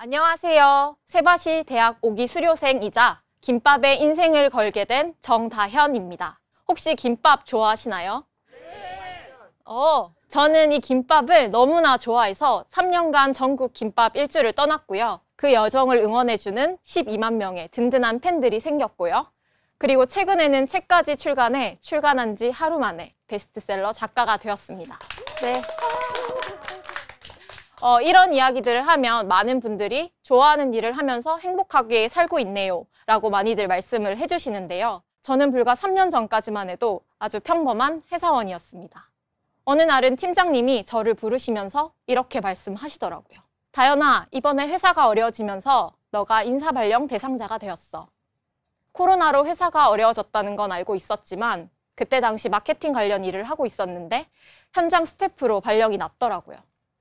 안녕하세요. 세바시 대학 오기 수료생이자 김밥에 인생을 걸게 된 정다현입니다. 혹시 김밥 좋아하시나요? 네. 어, 저는 이 김밥을 너무나 좋아해서 3년간 전국 김밥 일주를 떠났고요. 그 여정을 응원해주는 12만 명의 든든한 팬들이 생겼고요. 그리고 최근에는 책까지 출간해 출간한 지 하루 만에 베스트셀러 작가가 되었습니다. 네. 어, 이런 이야기들을 하면 많은 분들이 좋아하는 일을 하면서 행복하게 살고 있네요. 라고 많이들 말씀을 해주시는데요. 저는 불과 3년 전까지만 해도 아주 평범한 회사원이었습니다. 어느 날은 팀장님이 저를 부르시면서 이렇게 말씀하시더라고요. 다현아, 이번에 회사가 어려워지면서 너가 인사발령 대상자가 되었어. 코로나로 회사가 어려워졌다는 건 알고 있었지만 그때 당시 마케팅 관련 일을 하고 있었는데 현장 스태프로 발령이 났더라고요.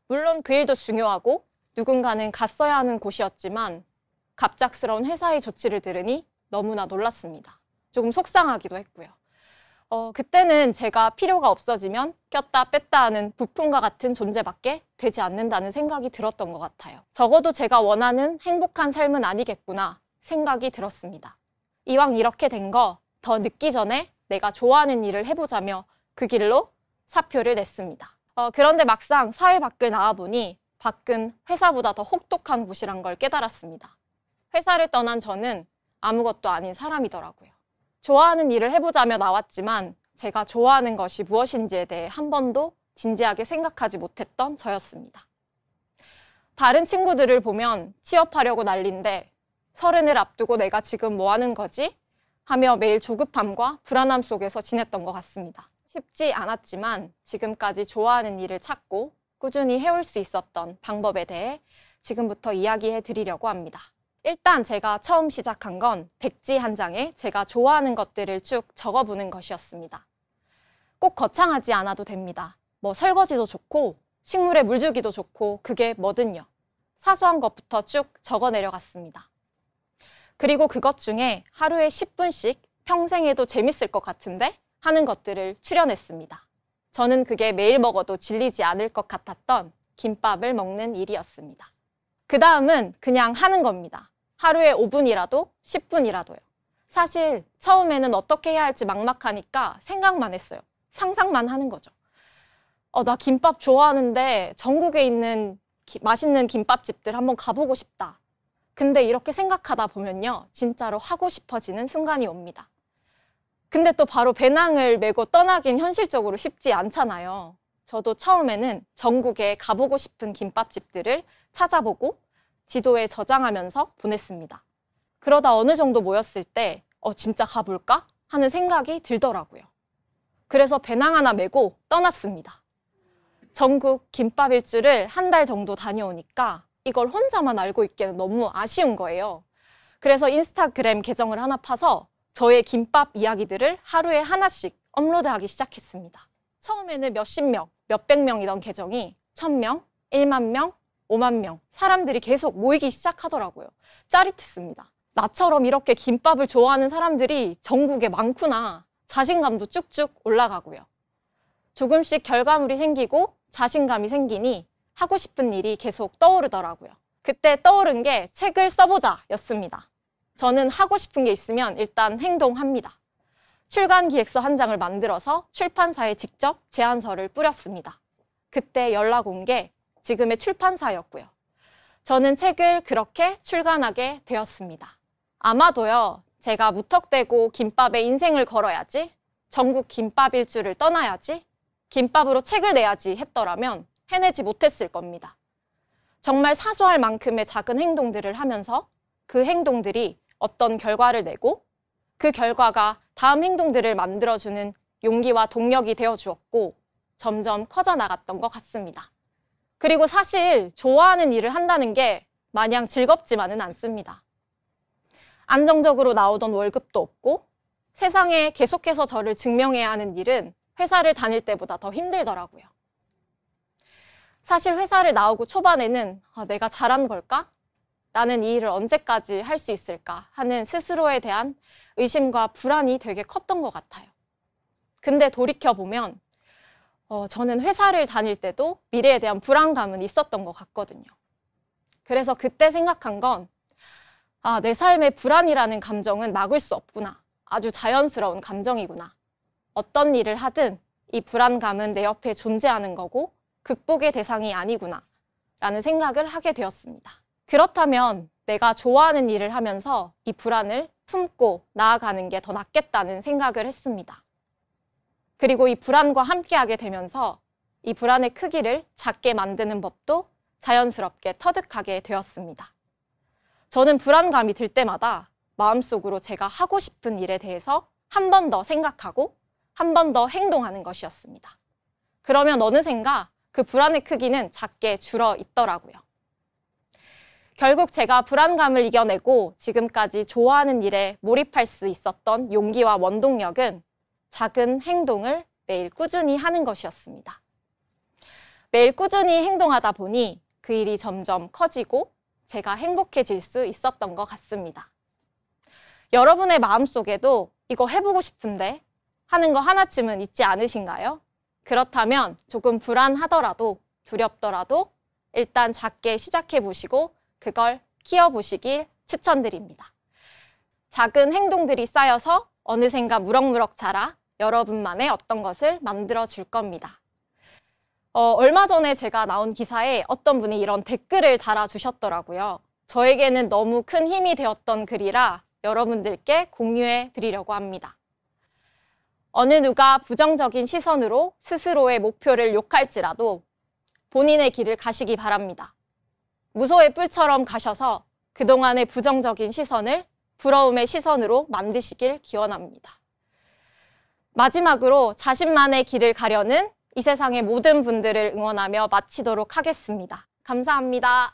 물론 그 일도 중요하고 누군가는 갔어야 하는 곳이었지만 갑작스러운 회사의 조치를 들으니 너무나 놀랐습니다. 조금 속상하기도 했고요. 어, 그때는 제가 필요가 없어지면 꼈다 뺐다 하는 부품과 같은 존재밖에 되지 않는다는 생각이 들었던 것 같아요. 적어도 제가 원하는 행복한 삶은 아니겠구나 생각이 들었습니다. 이왕 이렇게 된 거 더 늦기 전에 내가 좋아하는 일을 해보자며 그 길로 사표를 냈습니다. 어, 그런데 막상 사회 밖을 나와보니 밖은 회사보다 더 혹독한 곳이란 걸 깨달았습니다. 회사를 떠난 저는 아무것도 아닌 사람이더라고요. 좋아하는 일을 해보자며 나왔지만 제가 좋아하는 것이 무엇인지에 대해 한 번도 진지하게 생각하지 못했던 저였습니다. 다른 친구들을 보면 취업하려고 난린데 서른을 앞두고 내가 지금 뭐 하는 거지? 하며 매일 조급함과 불안함 속에서 지냈던 것 같습니다. 쉽지 않았지만 지금까지 좋아하는 일을 찾고 꾸준히 해올 수 있었던 방법에 대해 지금부터 이야기해 드리려고 합니다. 일단 제가 처음 시작한 건 백지 한 장에 제가 좋아하는 것들을 쭉 적어보는 것이었습니다. 꼭 거창하지 않아도 됩니다. 뭐 설거지도 좋고 식물에 물 주기도 좋고 그게 뭐든요. 사소한 것부터 쭉 적어 내려갔습니다. 그리고 그것 중에 하루에 10분씩 평생에도 재밌을 것 같은데? 하는 것들을 출연했습니다. 저는 그게 매일 먹어도 질리지 않을 것 같았던 김밥을 먹는 일이었습니다. 그 다음은 그냥 하는 겁니다. 하루에 5분이라도 10분이라도요. 사실 처음에는 어떻게 해야 할지 막막하니까 생각만 했어요. 상상만 하는 거죠. 어, 나 김밥 좋아하는데 전국에 있는 기, 맛있는 김밥집들 한번 가보고 싶다. 근데 이렇게 생각하다 보면요. 진짜로 하고 싶어지는 순간이 옵니다. 근데 또 바로 배낭을 메고 떠나긴 현실적으로 쉽지 않잖아요. 저도 처음에는 전국에 가보고 싶은 김밥집들을 찾아보고 지도에 저장하면서 보냈습니다. 그러다 어느 정도 모였을 때, 어, 진짜 가볼까? 하는 생각이 들더라고요. 그래서 배낭 하나 메고 떠났습니다. 전국 김밥 일주를 한 달 정도 다녀오니까 이걸 혼자만 알고 있기는 너무 아쉬운 거예요. 그래서 인스타그램 계정을 하나 파서 저의 김밥 이야기들을 하루에 하나씩 업로드하기 시작했습니다. 처음에는 몇십 명, 몇백 명이던 계정이 천 명, 일만 명, 오만 명 사람들이 계속 모이기 시작하더라고요. 짜릿했습니다. 나처럼 이렇게 김밥을 좋아하는 사람들이 전국에 많구나 자신감도 쭉쭉 올라가고요. 조금씩 결과물이 생기고 자신감이 생기니 하고 싶은 일이 계속 떠오르더라고요. 그때 떠오른 게 책을 써보자 였습니다. 저는 하고 싶은 게 있으면 일단 행동합니다. 출간 기획서 한 장을 만들어서 출판사에 직접 제안서를 뿌렸습니다. 그때 연락 온 게 지금의 출판사였고요. 저는 책을 그렇게 출간하게 되었습니다. 아마도요, 제가 무턱대고 김밥에 인생을 걸어야지, 전국 김밥 일주를 떠나야지, 김밥으로 책을 내야지 했더라면 해내지 못했을 겁니다. 정말 사소할 만큼의 작은 행동들을 하면서 그 행동들이 어떤 결과를 내고 그 결과가 다음 행동들을 만들어주는 용기와 동력이 되어 주었고 점점 커져 나갔던 것 같습니다. 그리고 사실 좋아하는 일을 한다는 게 마냥 즐겁지만은 않습니다. 안정적으로 나오던 월급도 없고 세상에 계속해서 저를 증명해야 하는 일은 회사를 다닐 때보다 더 힘들더라고요. 사실 회사를 나오고 초반에는 아, 내가 잘한 걸까? 나는 이 일을 언제까지 할 수 있을까 하는 스스로에 대한 의심과 불안이 되게 컸던 것 같아요. 근데 돌이켜보면 어, 저는 회사를 다닐 때도 미래에 대한 불안감은 있었던 것 같거든요. 그래서 그때 생각한 건 아, 내 삶의 불안이라는 감정은 막을 수 없구나. 아주 자연스러운 감정이구나. 어떤 일을 하든 이 불안감은 내 옆에 존재하는 거고 극복의 대상이 아니구나. 라는 생각을 하게 되었습니다. 그렇다면 내가 좋아하는 일을 하면서 이 불안을 품고 나아가는 게 더 낫겠다는 생각을 했습니다. 그리고 이 불안과 함께하게 되면서 이 불안의 크기를 작게 만드는 법도 자연스럽게 터득하게 되었습니다. 저는 불안감이 들 때마다 마음속으로 제가 하고 싶은 일에 대해서 한 번 더 생각하고 한 번 더 행동하는 것이었습니다. 그러면 어느샌가 그 불안의 크기는 작게 줄어 있더라고요. 결국 제가 불안감을 이겨내고 지금까지 좋아하는 일에 몰입할 수 있었던 용기와 원동력은 작은 행동을 매일 꾸준히 하는 것이었습니다. 매일 꾸준히 행동하다 보니 그 일이 점점 커지고 제가 행복해질 수 있었던 것 같습니다. 여러분의 마음속에도 이거 해보고 싶은데 하는 거 하나쯤은 있지 않으신가요? 그렇다면 조금 불안하더라도 두렵더라도 일단 작게 시작해 보시고 그걸 키워보시길 추천드립니다. 작은 행동들이 쌓여서 어느샌가 무럭무럭 자라 여러분만의 어떤 것을 만들어 줄 겁니다. 어, 얼마 전에 제가 나온 기사에 어떤 분이 이런 댓글을 달아주셨더라고요. 저에게는 너무 큰 힘이 되었던 글이라 여러분들께 공유해 드리려고 합니다. 어느 누가 부정적인 시선으로 스스로의 목표를 욕할지라도 본인의 길을 가시기 바랍니다. 무소의 뿔처럼 가셔서 그동안의 부정적인 시선을 부러움의 시선으로 만드시길 기원합니다. 마지막으로 자신만의 길을 가려는 이 세상의 모든 분들을 응원하며 마치도록 하겠습니다. 감사합니다.